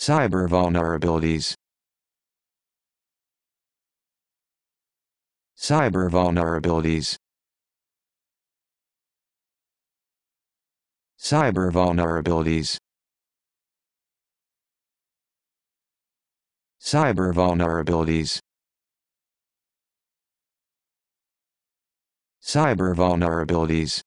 Cyber vulnerabilities. Cyber vulnerabilities. Cyber vulnerabilities. Cyber vulnerabilities. Cyber vulnerabilities.